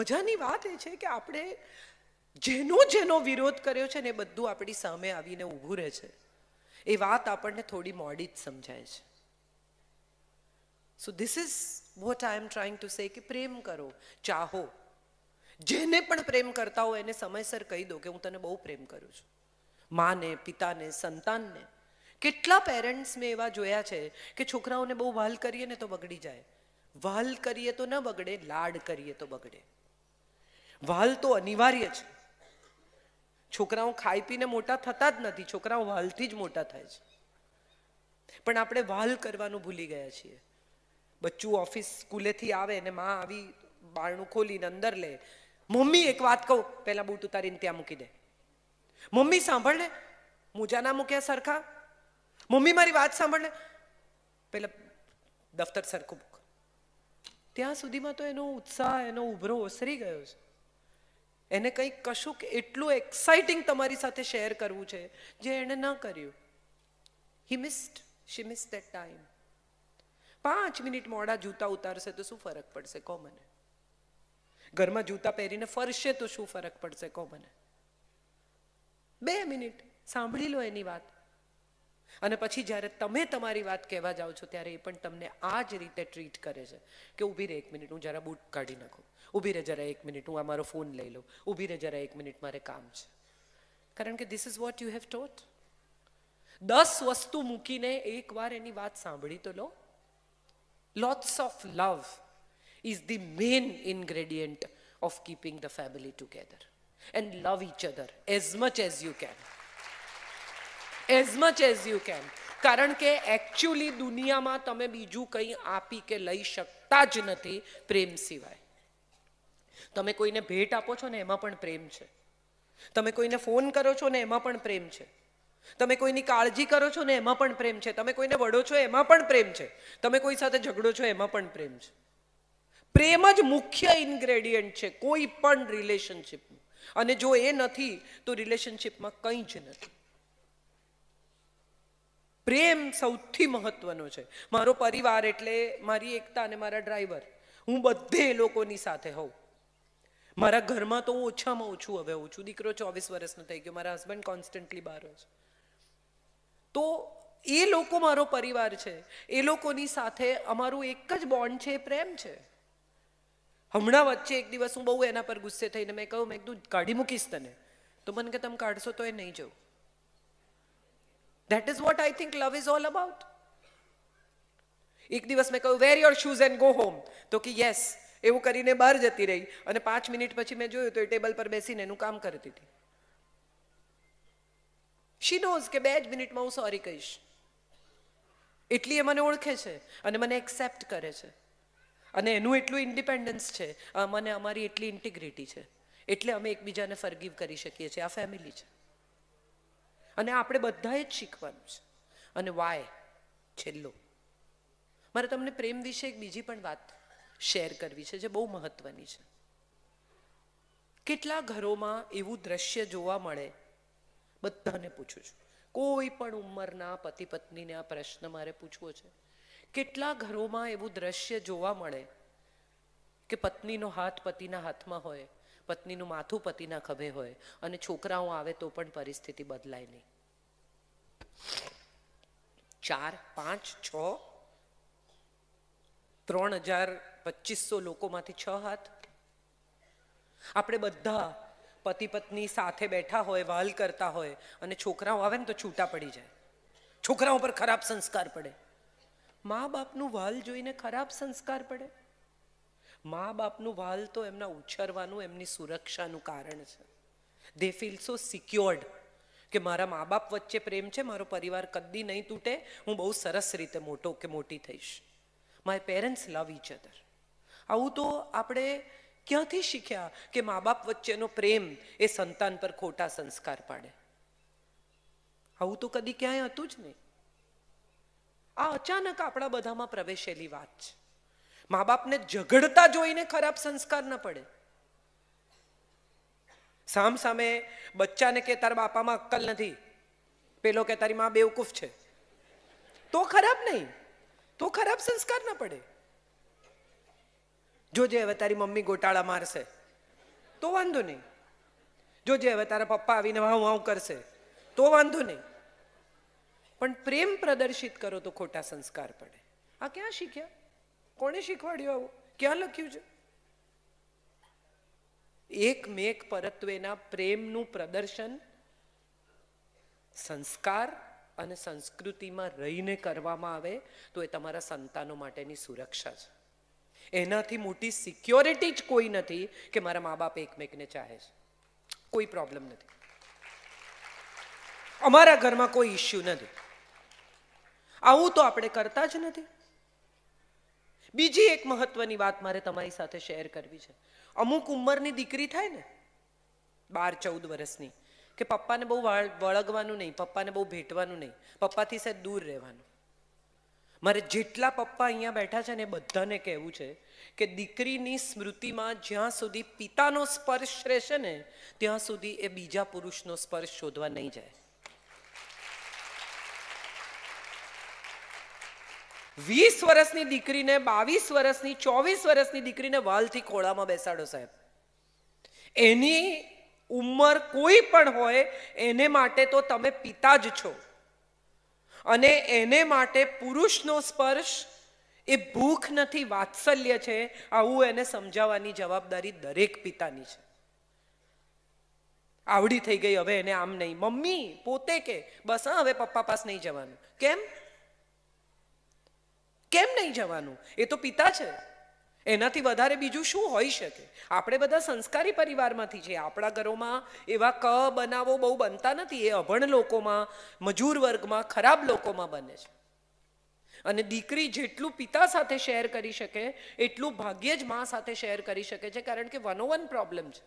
મજાની વાત એ છે કે આપણે જેનો જેનો વિરોધ કર્યો છે ને એ બધું આપણી સામે આવીને ઊભું રહે છે એ વાત આપણને થોડી મોડી જ સમજાય છે so this is what I am trying to say કે પ્રેમ કરો ચાહો જેને પણ પ્રેમ કરતા હોય એને સમયસર કહી દો કે હું તને બહુ પ્રેમ કરું છું માને પિતાને સંતાનને કેટલા પેરેન્ટ્સ મેં એવા જોયા છે કે છોકરાઓને બહુ વાલ કરીએ ને તો બગડી જાય વાલ કરીએ તો ન બગડે લાડ કરીએ તો બગડે વાલ તો અનિવાર્ય છે છોકરાઓ ખાઈ પીને મોટા થતા જ નથી છોકરાઓ વાલથી જ મોટા થાય છે પણ આપણે વાલ કરવાનું ભૂલી ગયા છીએ બચ્ચું ઓફિસ સ્કૂલેથી આવે ને માં આવી બારણું ખોલીને અંદર લે મમ્મી એક વાત કહું પહેલાં બૂટ ઉતારીને ત્યાં મૂકી દે મમ્મી સાંભળ ને મોજા ના મૂક્યા સરખા મમ્મી મારી વાત સાંભળ ને પહેલાં દફતર સરખું મૂક ત્યાં સુધીમાં તો એનો ઉત્સાહ એનો ઉભરો ઓસરી ગયો છે એને કંઈક કશુંક એટલું એક્સાઇટિંગ તમારી સાથે શેર કરવું છે જે એણે ન કર્યું he missed she miss that time પાંચ મિનિટ મોડા જૂતા ઉતારશે તો શું ફરક પડશે કહો મને ઘરમાં જૂતા પહેરીને ફરશે તો શું ફરક પડશે કહો મને બે મિનિટ સાંભળી લો એની વાત અને પછી જ્યારે તમે તમારી વાત કહેવા જાઓ છો ત્યારે એ પણ તમને આ જ રીતે ટ્રીટ કરે છે કે ઊભી રહે એક મિનિટ હું જરા બૂટ કાઢી નાખું ઊભી રહે જરા એક મિનિટ હું આ મારો ફોન લઈ લઉં ઊભી રહે જરા એક મિનિટ મારે કામ છે કારણ કે this is what you have taught દસ વસ્તુ મૂકીને એકવાર એની વાત સાંભળી તો લો lots of love is the main ingredient of keeping the family together and love each other as much as you can as much as you can કારણ કે એકચ્યુઅલી દુનિયામાં તમે બીજું કંઈ આપી કે લઈ શકતા જ નથી પ્રેમ સિવાય તમે કોઈને ભેટ આપો છો ને એમાં પણ પ્રેમ છે તમે કોઈને ફોન કરો છો ને એમાં પણ પ્રેમ છે તમે કોઈની કાળજી કરો છો ને એમાં પણ પ્રેમ છે તમે કોઈને વડો છો એમાં પણ પ્રેમ છે તમે કોઈ સાથે ઝઘડો છો એમાં પણ પ્રેમ છે પ્રેમ જ મુખ્ય ઇન્ગ્રેડિયન્ટ છે કોઈ પણ રિલેશનશીપનું અને જો એ નથી તો રિલેશનશીપમાં કંઈ જ નથી પ્રેમ સૌથી મહત્વનો છે મારો પરિવાર એટલે મારી એકતા અને મારા ડ્રાઈવર હું બધે લોકોની સાથે હોઉં મારા ઘરમાં તો હું ઓછામાં ઓછું હવે ઓછું દીકરો ચોવીસ વર્ષનો થઈ ગયો મારા હસબન્ડ કોન્સ્ટન્ટલી બહાર છે તો એ લોકો મારો પરિવાર છે એ લોકોની સાથે અમારું એક જ બોન્ડ છે પ્રેમ છે હમણાં વચ્ચે એક દિવસ હું બહુ એના પર ગુસ્સે થઈને મેં કહ્યું મેં કીધું કાઢી મૂકીશ તને તો મને કે તમે કાઢશો તો એ નહીં જવું that is what I think love is all about એક દિવસ મેં કહ્યું wear your shoes and go home તો કે યસ એવું કરીને બહાર જતી રહી અને પાંચ મિનિટ પછી મેં જોયું તો એ ટેબલ પર બેસીને એનું કામ કરતી હતી શી નોઝ કે બે જ મિનિટમાં હું સોરી કહીશ એટલી એ મને ઓળખે છે અને મને એક્સેપ્ટ કરે છે અને એનું એટલું ઇન્ડિપેન્ડન્સ છે મને અમારી એટલી ઇન્ટિગ્રિટી છે એટલે અમે એકબીજાને ફરગીવ કરી શકીએ છીએ આ ફેમિલી છે અને આપણે બધાએ જ શીખવાનું છે અને વાય છેલ્લો મારે તમને પ્રેમ વિશે એક બીજી પણ વાત શેર કરવી છે જે બહુ મહત્વની છે કેટલા ઘરોમાં એવું દ્રશ્ય જોવા મળે બધાને પૂછું છું કોઈ પણ ઉંમરના પતિ પત્નીને આ પ્રશ્ન મારે પૂછવો છે કેટલા ઘરોમાં એવું દ્રશ્ય જોવા મળે કે પત્નીનો હાથ પતિના હાથમાં હોય પત્નીનું માથું પતિના ખભે હોય અને છોકરાઓ આવે તો પણ પરિસ્થિતિ બદલાય નહીં ચાર પાંચ છ ત્રણ હજાર પચીસો લોકોમાંથી છ હાથ આપણે બધા પતિ પત્ની સાથે બેઠા હોય વાલ કરતા હોય અને છોકરાઓ આવે ને તો છૂટા પડી જાય છોકરાઓ પર ખરાબ સંસ્કાર પડે મા બાપનું વાલ જોઈને ખરાબ સંસ્કાર પડે મા બાપનું વાલ તો એમના ઉછરવાનું એમની સુરક્ષાનું કારણ છે દે ફીલ સો સિક્યોર્ડ કે મારા મા બાપ વચ્ચે પ્રેમ છે મારો પરિવાર કદી નહીં તૂટે હું બહુ સરસ રીતે મોટો કે મોટી થઈશ my parents love each other આવું તો આપણે ક્યાંથી શીખ્યા કે મા બાપ વચ્ચેનો પ્રેમ એ સંતાન પર ખોટા સંસ્કાર પાડે આવું તો કદી ક્યાંય હતું જ નહીં આ અચાનક આપણા બધામાં પ્રવેશેલી વાત છે મા બાપને ઝઘડતા જોઈને ખરાબ સંસ્કાર ન પડે સામ સામે બચ્ચાને કે તારા બાપામાં અક્કલ નથી પેલો કે તારી માં બેવકૂફ છે તો ખરાબ નહીં તો ખરાબ સંસ્કાર ના પડે જોજે હવે તારી મમ્મી ગોટાળા મારશે તો વાંધો નહીં જોજે હવે તારા પપ્પા આવીને વાવ વાવ કરશે તો વાંધો નહીં પણ પ્રેમ પ્રદર્શિત કરો તો ખોટા સંસ્કાર પડે આ ક્યાં શીખ્યા કોણે શીખવાડ્યું આવું ક્યાં લખ્યું છે એક મેક પરત્વેના પ્રેમનું પ્રદર્શન સંસ્કાર અને સંસ્કૃતિમાં રહીને કરવામાં આવે તો એ તમારા સંતાનો માટેની સુરક્ષા છે એનાથી મોટી સિક્યોરિટી જ કોઈ નથી કે મારા મા બાપ એકમેકને ચાહે છે કોઈ પ્રોબ્લેમ નથી અમારા ઘરમાં કોઈ ઇશ્યુ નથી આવું તો આપણે કરતા જ નથી બીજી એક મહત્વની વાત મારે તમારી સાથે શેર કરવી છે અમુક ઉંમરની દીકરી થાય ને બાર ચૌદ વર્ષની કે પપ્પાને બહુ વળગવાનું નહીં પપ્પાને બહુ ભેટવાનું નહીં પપ્પાથી સાહેબ દૂર રહેવાનું મારે જેટલા પપ્પા અહીંયા બેઠા છે ને એ બધાને કહેવું છે કે દીકરીની સ્મૃતિમાં જ્યાં સુધી પિતાનો સ્પર્શ રહેશે ને ત્યાં સુધી એ બીજા પુરુષનો સ્પર્શ શોધવા નહીં જાય વીસ વર્ષની દીકરીને બાવીસ વર્ષની ચોવીસ વર્ષની દીકરીને વાલથી ખોળામાં બેસાડો સાહેબ એની ઉંમર કોઈ પણ હોય એને માટે તો તમે પિતા જ છો અને એને માટે પુરુષનો સ્પર્શ એ ભૂખ નથી વાત્સલ્ય છે આવું એને સમજાવવાની જવાબદારી દરેક પિતાની છે આવડી થઈ ગઈ હવે એને આમ નહીં મમ્મી પોતે કે બસ હા હવે પપ્પા પાસ નહીં જવાનું કેમ કેમ નહીં જવાનું એ તો પિતા છે એનાથી વધારે બીજું શું હોઈ શકે આપણે બધા સંસ્કારી પરિવારમાંથી છીએ આપણા ઘરોમાં એવા ક બનાવો બહુ બનતા નથી એ અભણ લોકોમાં મજૂર વર્ગમાં ખરાબ લોકોમાં બને છે અને દીકરી જેટલું પિતા સાથે શેર કરી શકે એટલું ભાગ્યે જ મા સાથે શેર કરી શકે છે કારણ કે વનો વન પ્રોબ્લેમ છે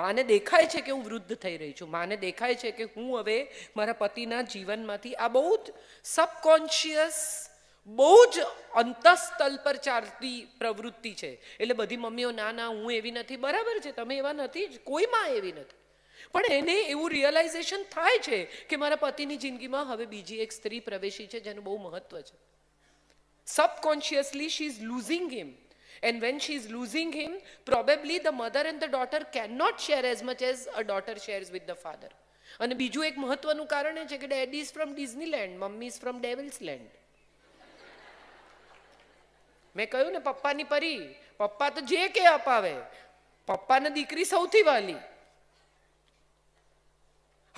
માને દેખાય છે કે હું વૃદ્ધ થઈ રહી છું માને દેખાય છે કે હું હવે મારા પતિના જીવનમાંથી આ બહુ જ સબકોન્શિયસ બહુ જ અંતસ્તલ પર ચાલતી પ્રવૃત્તિ છે એટલે બધી મમ્મીઓ ના ના હું એવી નથી બરાબર છે તમે એવા નથી જ કોઈમાં એવી નથી પણ એને એવું રિયલાઇઝેશન થાય છે કે મારા પતિની જિંદગીમાં હવે બીજી એક સ્ત્રી પ્રવેશી છે જેનું બહુ મહત્વ છે subconsciously she is losing him and when she is losing him probably the mother and the daughter can not share as much as a daughter share with the father અને બીજું એક મહત્વનું કારણ એ છે કે daddy is from Disneyland mummy is from devil's land મેં કહ્યું ને પપ્પાની પરી પપ્પા તો જે કે અપાવે પપ્પાને દીકરી સૌથી વાલી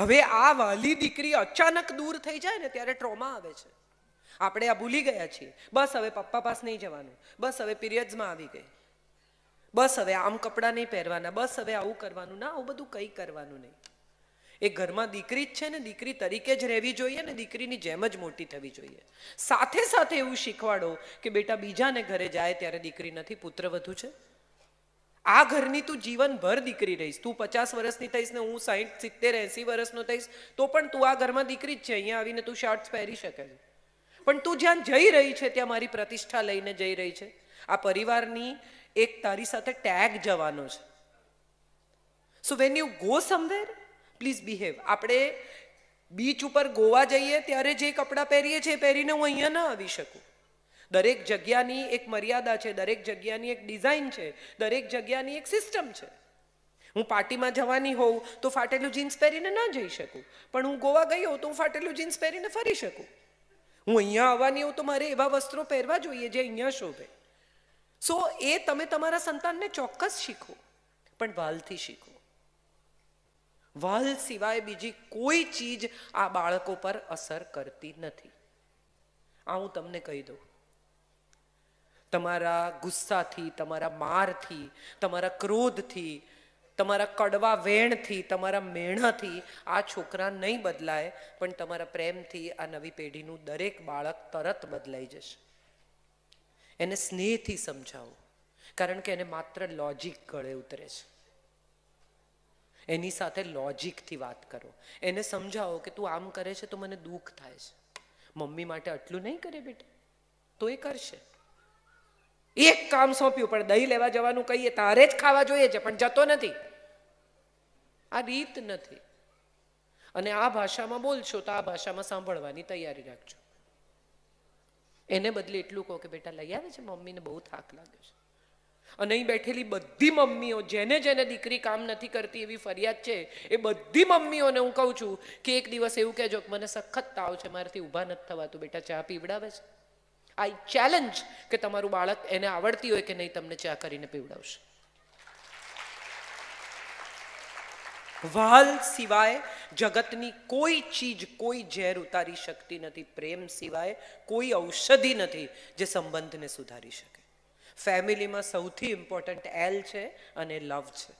હવે આ વાલી દીકરી અચાનક દૂર થઈ જાય ને ત્યારે ટ્રોમા આવે છે આપણે આ ભૂલી ગયા છીએ બસ હવે પપ્પા પાસે નહીં જવાનું બસ હવે પિરિયડ્સમાં આવી ગઈ બસ હવે આમ કપડાં નહીં પહેરવાના બસ હવે આવું કરવાનું ના આવું બધું કંઈ કરવાનું નહીં એ ઘરમાં દીકરી જ છે ને દીકરી તરીકે જ રહેવી જોઈએ ને દીકરીની જેમ જ મોટી થવી જોઈએ સાથે સાથે એવું શીખવાડો કે બેટા બીજાને ઘરે જાય ત્યારે દીકરી નથી પુત્ર વધુ છે આ ઘરની તું જીવનભર દીકરી રહીશ તું પચાસ વર્ષની થઈશ ને હું સાહીઠ સિત્તેર એસી વર્ષનો થઈશ તો પણ તું આ ઘરમાં દીકરી જ છે અહીંયા આવીને તું શર્ટ્સ પહેરી શકે છે પણ તું જ્યાં જઈ રહી છે ત્યાં મારી પ્રતિષ્ઠા લઈને જઈ રહી છે આ પરિવારની એક તારી સાથે ટેગ જવાનો છે so when you go somewhere please behave આપણે બીચ ઉપર ગોવા જઈએ ત્યારે જે કપડાં પહેરીએ છીએ પહેરીને હું અહીંયા ના આવી શકું દરેક જગ્યાની એક મર્યાદા છે દરેક જગ્યાની એક ડિઝાઇન છે દરેક જગ્યાની એક સિસ્ટમ છે હું પાર્ટીમાં જવાની હોઉં તો ફાટેલું જીન્સ પહેરીને ના જઈ શકું પણ હું ગોવા ગઈ હોઉં તો હું ફાટેલું જીન્સ પહેરીને ફરી શકું હું અહીંયા આવવાની હોઉં તો મારે એવા વસ્ત્રો પહેરવા જોઈએ જે અહીંયા શોભે સો એ તમે તમારા સંતાનને ચોક્કસ શીખો પણ વાલથી શીખો વાલ સિવાય બીજી કોઈ ચીજ આ બાળકો પર અસર કરતી નથી આ હું તમને કહી દઉં તમારા ગુસ્સાથી તમારા મારથી તમારા ક્રોધથી તમારા કડવા વેણથી તમારા મેણાથી આ છોકરા નહીં બદલાય પણ તમારા પ્રેમથી આ નવી પેઢીનું દરેક બાળક તરત બદલાઈ જશે એને સ્નેહથી સમજાવો કારણ કે એને માત્ર લોજિક ગળે ઉતરે છે એની સાથે લોજિકથી વાત કરો એને સમજાવો કે તું આમ કરે છે તો મને દુઃખ થાય છે મમ્મી માટે આટલું નહીં કરે બેટા તો એ કરશે એક કામ સોંપ્યું પણ દહીં લેવા જવાનું કહીએ તારે જ ખાવા જોઈએ છે પણ જતો નથી આ રીત નથી અને આ ભાષામાં બોલશો તો આ ભાષામાં સાંભળવાની તૈયારી રાખજો એને બદલે એટલું કહો કે બેટા લઈ આવે છે મમ્મીને બહુ થાક લાગ્યો છે અને અહીં બેઠેલી બધી મમ્મીઓ જેને જેને દીકરી કામ નથી કરતી એવી ફરિયાદ છે એ બધી મમ્મીઓને હું કહું છું કે એક દિવસ એવું કહેજો કે મને સખત તાવ છે મારાથી ઊભા નથી થવાતું બેટા ચા પીવડાવે છે આઈ ચેલેન્જ કે તમારું બાળક એને આવડતી હોય કે નહીં તમને ચા કરીને પીવડાવશે વાલ સિવાય જગતની કોઈ ચીજ કોઈ ઝેર ઉતારી શકતી નથી પ્રેમ સિવાય કોઈ ઔષધિ નથી જે સંબંધને સુધારી શકે ફેમિલીમાં સૌથી ઇમ્પોર્ટન્ટ એલ છે અને લવ છે